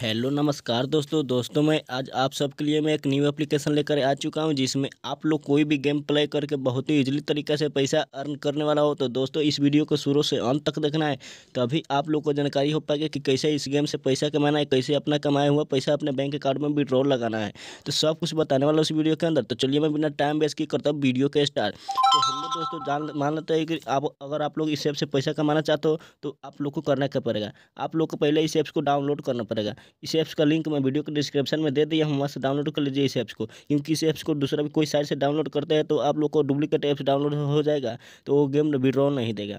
hello नमस्कार दोस्तों दोस्तों मैं आज आप सबके लिए मैं एक न्यू एप्लीकेशन लेकर आ चुका हूं जिसमें आप लोग कोई भी गेम प्ले करके बहुत ही इजीली तरीके से पैसा अर्न करने वाला हो तो दोस्तों इस वीडियो को शुरू से अंत तक देखना है तभी तो आप लोग को जानकारी हो पाएगी कि कैसे इस गेम से पैसा कमाना है कैसे अपना कमाया हुआ पैसा अपने बैंक अकाउंट में विड्रॉल लगाना है तो सब कुछ बताने वाला उस वीडियो के अंदर तो चलिए मैं बिना टाइम वेस्ट की करता हूँ वीडियो के स्टार्ट तो दोस्तों जान मान लेते हैं कि आप अगर आप लोग इस ऐप से पैसा कमाना चाहते हो तो आप लोग को करना क्या पड़ेगा आप लोग को पहले इस ऐप्स को डाउनलोड करना पड़ेगा इस ऐप्स का लिंक मैं वीडियो के डिस्क्रिप्शन में दे दिया हम वहाँ से डाउनलोड कर लीजिए इस ऐप्स को क्योंकि इस ऐप्स को दूसरा भी कोई साइड से डाउनलोड करते हैं तो आप लोग को डुप्लीकेट ऐप्स डाउनलोड हो जाएगा तो वो गेम विड्रॉ नहीं देगा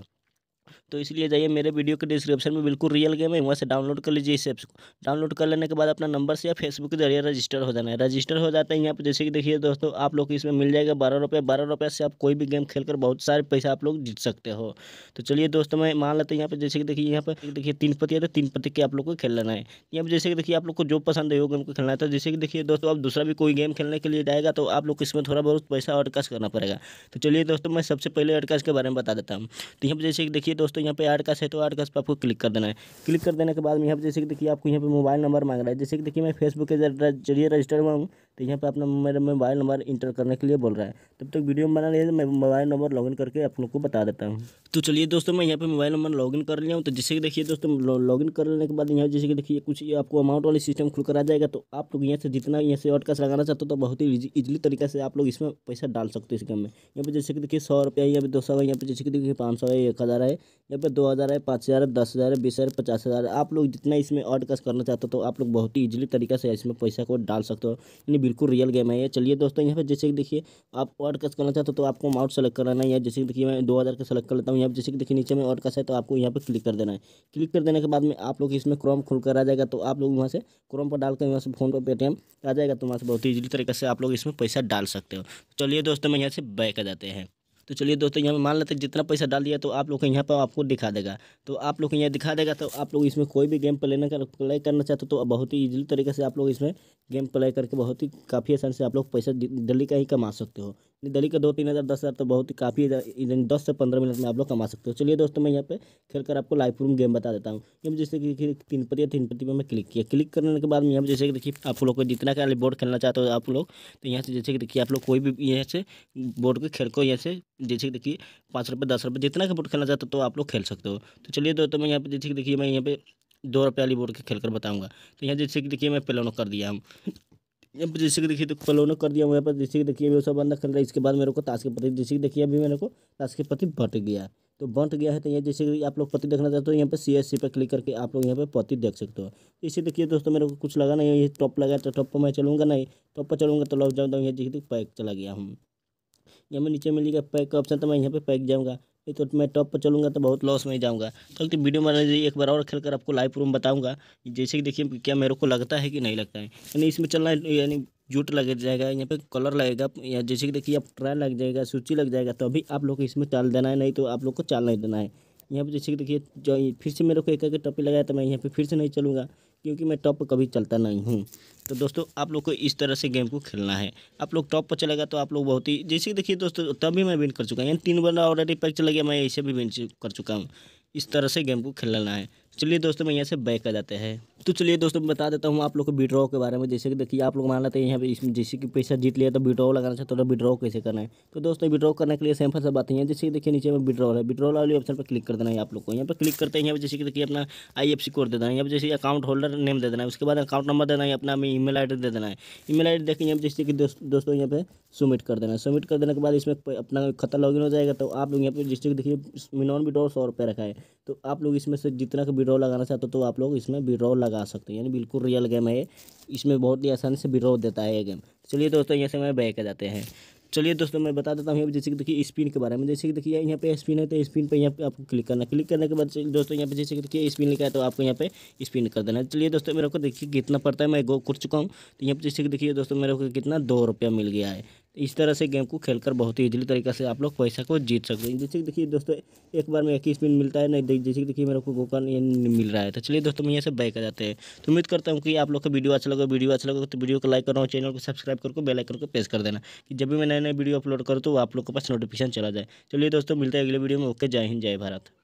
तो इसलिए जाइए मेरे वीडियो के डिस्क्रिप्शन में बिल्कुल रियल गेम है वहाँ से डाउनलोड कर लीजिए इस ऐप्स को डाउनलोड कर लेने के बाद अपना नंबर से या फेसबुक के जरिए रजिस्टर हो जाना है रजिस्टर हो जाता है यहाँ पर जैसे कि देखिए दोस्तों आप लोग इसमें मिल जाएगा बारह रुपये बारह रुपये से आप कोई भी गेम खेल कर बहुत सारे पैसा आप लोग जीत सकते हो तो चलिए दोस्तों मैं मान लेते हैं यहाँ पर जैसे कि देखिए यहाँ पर देखिए तीन पति है तो तीन पति के आप लोग को खेल लेना है यहाँ पर जैसे कि देखिए आप लोग को जो पसंद है वो गेम को खेलना है तो जैसे कि देखिए दोस्तों आप दूसरा भी कोई गेम खेलने के लिए जाएगा तो आप लोग इसमें थोड़ा बहुत पैसा अटकाश करना पड़ेगा तो चलिए दोस्तों मैं सबसे पहले अटकाश के बारे में बता देता हूँ तो यहाँ पर जैसे कि देखिए दोस्तों यहाँ पे ऐड का है तो आठ गज आपको क्लिक कर देना है क्लिक कर देने के बाद यहाँ पर जैसे कि देखिए आपको यहाँ पे मोबाइल नंबर मांग रहा है जैसे कि देखिए मैं फेसबुक के जरिए रजिस्टर हुआ हूँ तो यहाँ पर अपना मेरा मोबाइल नंबर इंटर करने के लिए बोल रहा है तब तक तो वीडियो बना रही है मैं मोबाइल नंबर लॉगिन करके आप लोग को बता देता हूँ तो चलिए दोस्तों मैं यहाँ पर मोबाइल नंबर लॉगिन कर लिया हूँ तो जैसे कि देखिए दोस्तों लॉगिन करने के बाद यहाँ जैसे कि देखिए कुछ आपको अमाउंट वाली सिस्टम कर आ जाएगा तो आप लोग यहाँ से जितना यहाँ से ऑडकास्ट लगाना चाहते हो तो बहुत ही इजली तरीके से आप लोग इसमें पैसा डाल सकते हो इस गेम में यहाँ पर जैसे कि देखिए सौ रुपया यहाँ पर दो सौ यहाँ पर जैसे कि देखिए पाँच सौ है एक हज़ार है यहाँ पर दो हज़ार है पाँच हज़ार दस हज़ार है बीस हज़ार पचास हज़ार आप लोग जितना इसमें ऑडकास्ट करना चाहते हो तो आप लोग बहुत ही ईजिली तरीके से इसमें पैसा को डाल सकते हो बिल्कुल रियल गेम है ये चलिए दोस्तों यहाँ पे जैसे कि देखिए आप वर्ड कस करना चाहते हो तो आपको अमाउंट सेलेक्ट करना है या जैसे कि देखिए मैं दो हज़ार का सेलेक्ट कर लेता हूँ यहाँ पर जैसे कि देखिए नीचे में वर्ड कस है तो आपको यहाँ पर क्लिक कर देना है क्लिक कर देने के बाद में आप लोग इसमें क्रोम खुल कर आ जाएगा तो आप लोग वहाँ से क्रोम पर डालकर वहाँ से फोन पर पेटीएम आ जाएगा तो वहाँ से बहुत ईजिली तरीके से आप लोग इसमें पैसा डाल सकते हो चलिए दोस्तों में यहाँ से बैक आ जाते हैं तो चलिए दोस्तों यहाँ पर मान लेते हैं जितना पैसा डाल दिया तो आप लोग यहाँ पर आपको दिखा देगा तो आप लोग यहाँ दिखा देगा तो आप लोग इसमें कोई भी गेम प्ले ना कर प्ले करना चाहते तो बहुत ही ईजिली तरीके से आप लोग इसमें गेम प्ले करके बहुत ही काफ़ी आसान से आप लोग पैसा डेली का ही कमा सकते हो डेली का दो तीन हज़ार दस हज़ार तो बहुत ही काफ़ी दस से पंद्रह मिनट में आप लोग कमा सकते हो चलिए दोस्तों मैं यहाँ पे खेल कर आपको लाइफ रूम गेम बता देता हूँ ये जैसे कि तीन पति या तीन पति पर मैं क्लिक किया क्लिक करने के बाद यहाँ पर जैसे कि देखिए आप लोग को जितना का बोर्ड खेलना चाहते हो आप लोग तो यहाँ से जैसे कि देखिए आप लोग कोई भी यहाँ से बोर्ड को खेल को यहाँ से जैसे कि देखिए पाँच रुपये दस रुपये जितना का बोर्ड खेलना चाहते हो तो आप लोग खेल सकते हो तो चलिए दोस्तों तो मैं यहाँ पे जैसे कि देखिए मैं यहाँ पे दो रुपये वाली बोर्ड के खेल कर बताऊँगा तो यहाँ जैसे कि देखिए मैं पेलोनो कर दिया हूँ यहाँ पर जैसे कि देखिए तो पेलोनो कर दिया हूँ यहाँ पर जैसे कि देखिए अभी सब बंदा खेल रहा है इसके बाद मेरे को ताश के पति जैसे कि देखिए अभी मेरे को ताश के पति बट गया तो बंट गया है तो यहाँ जैसे कि आप लोग पति देखना चाहते हो यहाँ पर सी एस सी पर क्लिक करके आप लोग यहाँ पे पति देख सकते हो इसे देखिए दोस्तों मेरे को कुछ लगा नहीं ये टॉप लगा तो टॉप पर मैं चलूँगा नहीं टॉप पर चलूँगा तो लॉक जाऊँगा तो यहाँ जैसे पैक चला गया हूँ जब मैं नीचे मिलेगा पैक का ऑप्शन तो मैं यहाँ पे पैक जाऊँगा नहीं तो मैं टॉप पर चलूँगा तो बहुत लॉस में ही जाऊँगा तो वीडियो बना दीजिए एक बार और खेल कर आपको लाइव रूम बताऊँगा जैसे कि देखिए क्या मेरे को लगता है कि नहीं लगता है यानी इसमें चलना यानी जूट लग जाएगा यहाँ पे कलर लगेगा या जैसे कि देखिए आप ट्रायल लग जाएगा सूची लग जाएगा तो अभी आप लोग को इसमें चाल देना है नहीं तो आप लोग को चाल नहीं देना है यहाँ पे जैसे कि देखिए फिर से मेरे को एक एक टॉपी लगाया तो मैं यहाँ पे फिर से नहीं चलूँगा क्योंकि मैं टॉप पर कभी चलता नहीं हूँ तो दोस्तों आप लोग को इस तरह से गेम को खेलना है आप लोग टॉप पर चलेगा तो आप लोग बहुत ही जैसे देखिए दोस्तों तब भी मैं विन कर चुका हूँ यानी तीन बार ऑलरेडी पैक चला गया मैं ऐसे भी विन कर चुका हूँ इस तरह से गेम को खेलना है चलिए दोस्तों मैं यहाँ से बैक आ जाते हैं तो चलिए दोस्तों मैं बता देता हूँ आप लोग को विड्रॉ के बारे में जैसे कि देखिए आप लोग मान लेते हैं यहाँ पे इसमें जैसे कि पैसा जीत लिया तो विड्रॉ लगाना चाहते हो तो विड्रॉ कैसे करना है तो दोस्तों विड्रॉ करने के लिए सैम्पल सब आती हैं जैसे कि देखिए नीचे में विड्रॉल है विड्रॉल वाली ऑप्शन पर क्लिक कर देना है आप लोग को यहाँ पर क्लिक करते हैं यहाँ पर जैसे कि देखिए अपना आई एफ सी कोड दे देना है यहाँ पर जैसे अकाउंट होल्डर नेम दे देना है उसके बाद अकाउंट नंबर देना है अपना हमें ई मेल दे देना है ई मेल देखिए यहाँ पर जैसे कि दोस्तों यहाँ पर सबमिट कर देना है सबमिट कर देने के बाद इसमें अपना खाता लॉगिन हो जाएगा तो आप लोग यहाँ पर जैसे कि देखिए मिनॉन विड्रॉल सौ रुपये रखा है तो आप लोग इसमें से जितना का विड्रॉ लगाना चाहते हो तो आप लोग इसमें विड्रॉ लगा लगा सकते हो यानी बिल्कुल रियल गेम है इसमें बहुत ही आसानी से विरोध देता है ये गेम चलिए दोस्तों यहाँ से मैं बैक जाते हैं चलिए दोस्तों मैं बता देता हूँ जैसे कि देखिए स्पिन के बारे में जैसे कि देखिए यहाँ पे स्पिन है तो स्पिन पे यहाँ पे आपको क्लिक करना क्लिक करने के बाद दोस्तों यहाँ पे जैसे कि देखिए स्पिन लिखा है तो आपको यहाँ पे स्पिन कर देना चलिए दोस्तों मेरे को देखिए कितना पड़ता है मैं गो कर चुका हूँ तो यहाँ पर जैसे कि देखिए दोस्तों मेरे को कितना दो रुपया मिल गया है इस तरह से गेम को खेलकर बहुत ही इजीली तरीके से आप लोग पैसा को जीत सकते हैं जैसे कि देखिए दोस्तों एक बार में एक ही स्पिन मिलता है नहीं जैसे कि देखिए मेरे को गोकन ये मिल रहा है तो चलिए दोस्तों हम यहाँ से बैक आ जाते हैं तो उम्मीद करता हूँ कि आप लोग का वीडियो अच्छा लगा वीडियो अच्छा लगा तो वीडियो को लाइक करो चैनल को सब्सक्राइब करके बेलाइकन को प्रेस कर देना कि जब भी मैं नए नए वीडियो अपलोड करूँ तो आप लोग के पास नोटिफिकेशन चला जाए चलिए दोस्तों मिलता है अगले वीडियो में ओके जय हिंद जय भारत